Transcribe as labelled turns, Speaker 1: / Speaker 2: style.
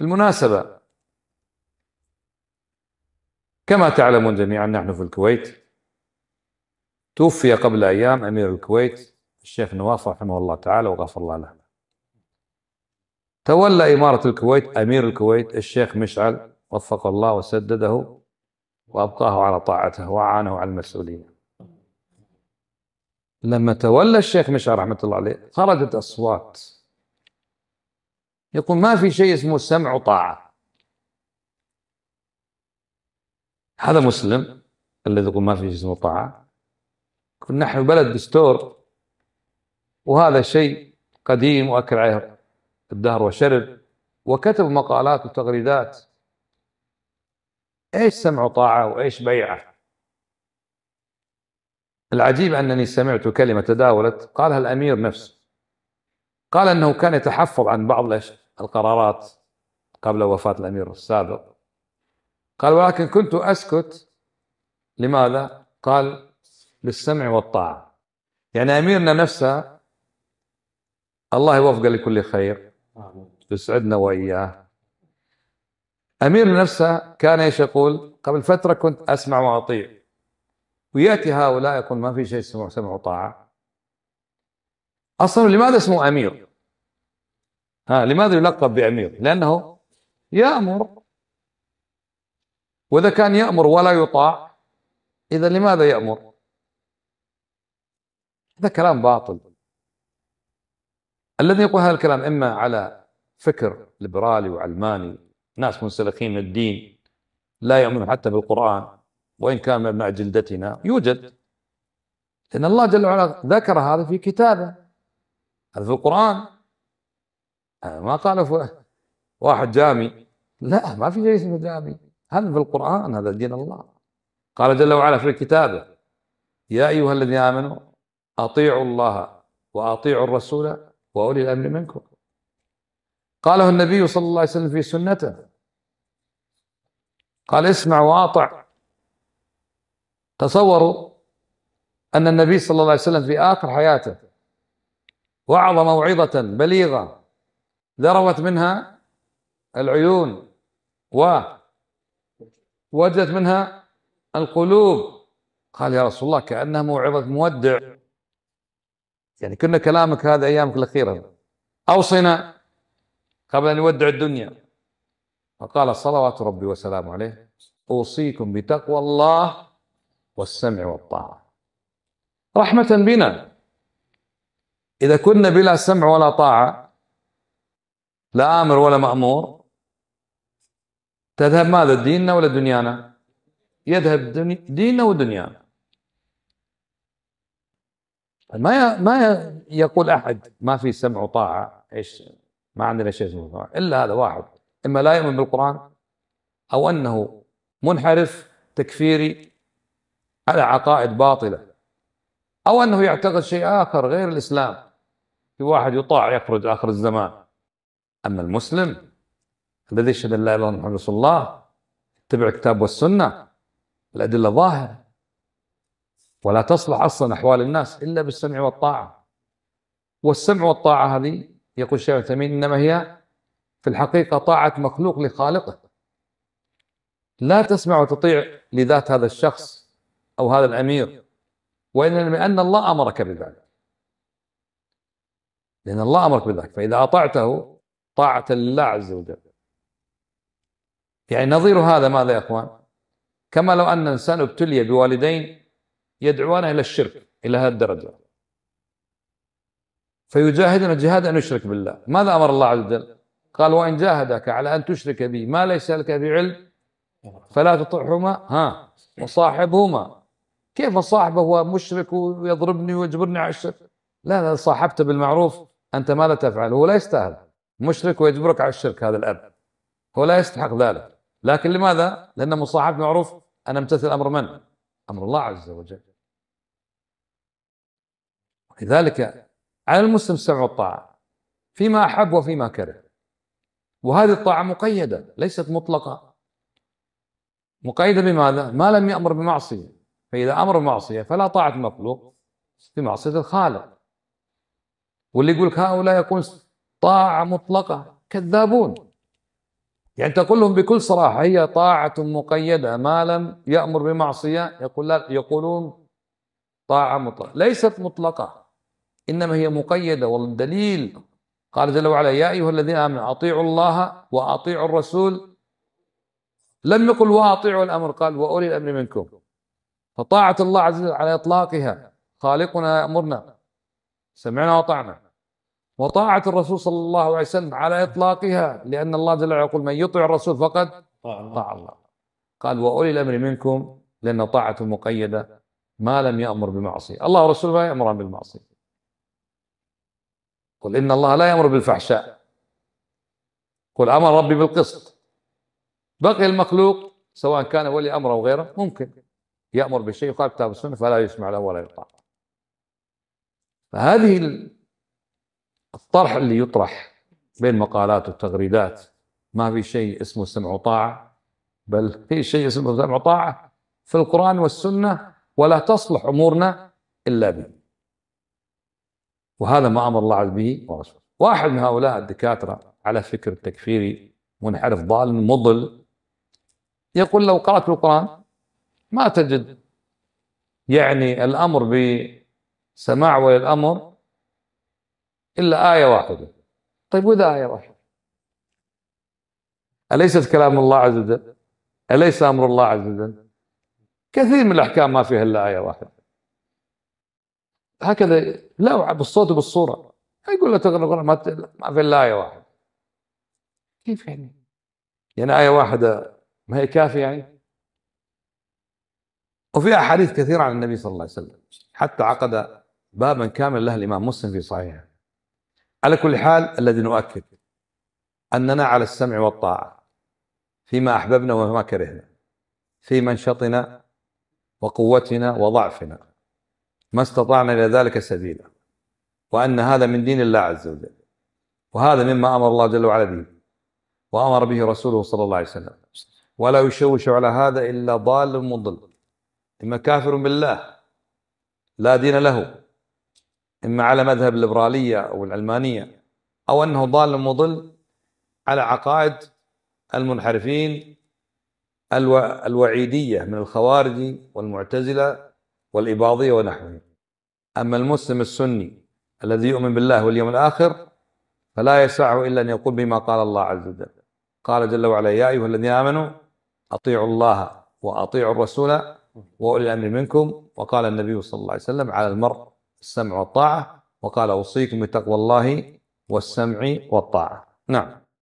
Speaker 1: المناسبة كما تعلمون جميعا نحن في الكويت توفي قبل أيام أمير الكويت الشيخ نواف رحمه الله تعالى وغفر الله له تولى إمارة الكويت أمير الكويت الشيخ مشعل وفق الله وسدده وأبقاه على طاعته وأعانه على المسؤولية لما تولى الشيخ مشعل رحمة الله عليه خرجت أصوات يقول ما في شيء اسمه سمع وطاعة هذا مسلم الذي يقول ما في شيء اسمه طاعة يقول نحن بلد دستور وهذا شيء قديم وأكل عليه الدهر وشرب وكتب مقالات وتغريدات ايش سمع وطاعة وايش بيعة العجيب أنني سمعت كلمة تداولت قالها الأمير نفسه قال أنه كان يتحفظ عن بعض القرارات قبل وفاة الأمير السابق قال ولكن كنت أسكت لماذا؟ قال للسمع والطاعة يعني أميرنا نفسه الله يوفقه لكل خير يسعدنا وإياه أمير نفسه كان ايش يقول؟ قبل فترة كنت أسمع وأطيع ويأتي هؤلاء يقول ما في شيء اسمه سمع وطاعة أصلا لماذا اسمه أمير ها لماذا يلقب بأمير لأنه يأمر وإذا كان يأمر ولا يطاع إذا لماذا يأمر هذا كلام باطل الذي يقول هذا الكلام إما على فكر ليبرالي وعلماني ناس منسلخين من الدين لا يؤمنون حتى بالقرآن وإن كان من أبناء جلدتنا يوجد لأن الله جل وعلا ذكر هذا في كتابه هذا في القرآن هذا آه، ما قاله واحد جامي لا ما في شيء اسمه جامي هذا في القرآن هذا دين الله قال جل وعلا في كتابه يا أيها الذين آمنوا أطيعوا الله وأطيعوا الرسول وأولي الأمر منكم قاله النبي صلى الله عليه وسلم في سنته قال اسمع وأطع تصوروا أن النبي صلى الله عليه وسلم في آخر حياته وعظ موعظة بليغة ذروت منها العيون و وجدت منها القلوب قال يا رسول الله كأنها موعظة مودع يعني كنا كلامك هذا أيامك الأخيرة أوصنا قبل أن يودع الدنيا فقال صلوات ربي وسلامه عليه أوصيكم بتقوى الله والسمع والطاعة رحمة بنا إذا كنا بلا سمع ولا طاعة لا آمر ولا مأمور تذهب ماذا ديننا ولا دنيانا يذهب ديننا ودنيانا ما ما يقول احد ما في سمع وطاعه ايش ما عندنا شيء اسمه الا هذا واحد اما لا يؤمن بالقران او انه منحرف تكفيري على عقائد باطله او انه يعتقد شيء اخر غير الاسلام في واحد يطاع يخرج آخر الزمان أما المسلم الذي يشهد أن لا إله إلا محمد رسول الله اتبع الكتاب والسنة الأدلة ظاهرة ولا تصلح أصلا أحوال الناس إلا بالسمع والطاعة والسمع والطاعة هذه يقول الشيخ الثمين إنما هي في الحقيقة طاعة مخلوق لخالقه لا تسمع وتطيع لذات هذا الشخص أو هذا الأمير وإنما أن الله أمرك بذلك لأن الله أمرك بذلك فإذا أطعته طاعة لله عز وجل يعني نظير هذا ماذا يا إخوان كما لو أن إنسان ابتلي بوالدين يدعوانه إلى الشرك إلى هذه الدرجة فيجاهدنا الجهاد أن يشرك بالله ماذا أمر الله عز وجل قال وإن جاهدك على أن تشرك بي ما ليس لك بعلم فلا تطعهما ها وصاحبهما كيف صاحبه هو مشرك ويضربني ويجبرني على الشرك لا لا صاحبته بالمعروف أنت ماذا تفعل هو لا يستاهل مشرك ويجبرك على الشرك هذا الأب هو لا يستحق ذلك لكن لماذا؟ لأن مصاحب معروف أنا امتثل أمر من؟ أمر الله عز وجل لذلك على المسلم السمع والطاعة فيما أحب وفيما كره وهذه الطاعة مقيدة ليست مطلقة مقيدة بماذا؟ ما لم يأمر بمعصية فإذا أمر بمعصية فلا طاعة المخلوق في معصية الخالق واللي يقول لك هؤلاء يكون طاعة مطلقة كذابون يعني تقول لهم بكل صراحة هي طاعة مقيدة ما لم يأمر بمعصية يقول لا يقولون طاعة مطلقة ليست مطلقة إنما هي مقيدة والدليل قال جل وعلا يا أيها الذين آمنوا أطيعوا الله وأطيعوا الرسول لم يقل وأطيعوا الأمر قال وأولي الأمر منكم فطاعة الله عز وجل على إطلاقها خالقنا يأمرنا سمعنا وطعنا وطاعة الرسول صلى الله عليه وسلم على إطلاقها لأن الله جل وعلا يقول من يطع الرسول فقد طاع الله قال وأولي الأمر منكم لأن طاعة مقيدة ما لم يأمر بمعصية الله ورسوله ما يأمران بالمعصية قل إن الله لا يأمر بالفحشاء قل أمر ربي بالقسط بقي المخلوق سواء كان ولي أمر أو غيره ممكن يأمر بشيء يقال كتاب السنة فلا يسمع له ولا يطاع فهذه الطرح اللي يطرح بين مقالات والتغريدات ما في شيء اسمه سمع وطاعة بل في شيء اسمه سمع وطاعة في القرآن والسنة ولا تصلح أمورنا إلا به وهذا ما أمر الله عز به ورسوله واحد من هؤلاء الدكاترة على فكر تكفيري منحرف ضال مضل يقول لو قرأت القرآن ما تجد يعني الأمر ب سماع ولي الأمر إلا آية واحدة طيب وإذا آية واحدة أليست كلام الله عز وجل أليس أمر الله عز وجل كثير من الأحكام ما فيها إلا آية واحدة هكذا لا بالصوت وبالصورة يقول له تقرأ ما في إلا آية واحدة كيف يعني يعني آية واحدة ما هي كافية يعني وفي أحاديث كثيرة عن النبي صلى الله عليه وسلم حتى عقد بابا كاملا له الإمام مسلم في صحيحه على كل حال الذي نؤكد أننا على السمع والطاعة فيما أحببنا وما كرهنا في منشطنا وقوتنا وضعفنا ما استطعنا إلى ذلك سبيلا وأن هذا من دين الله عز وجل وهذا مما أمر الله جل وعلا به وأمر به رسوله صلى الله عليه وسلم ولا يشوش على هذا إلا ضال مضل إما كافر بالله لا دين له إما على مذهب الليبرالية أو العلمانية أو أنه ضال مضل على عقائد المنحرفين الو... الوعيدية من الخوارج والمعتزلة والإباضية ونحوهم أما المسلم السني الذي يؤمن بالله واليوم الآخر فلا يسعه إلا أن يقول بما قال الله عز وجل قال جل وعلا يا أيها الذين آمنوا أطيعوا الله وأطيعوا الرسول وأولي الأمر منكم وقال النبي صلى الله عليه وسلم على المرء السمع والطاعة وقال أوصيكم بتقوى الله والسمع والطاعة نعم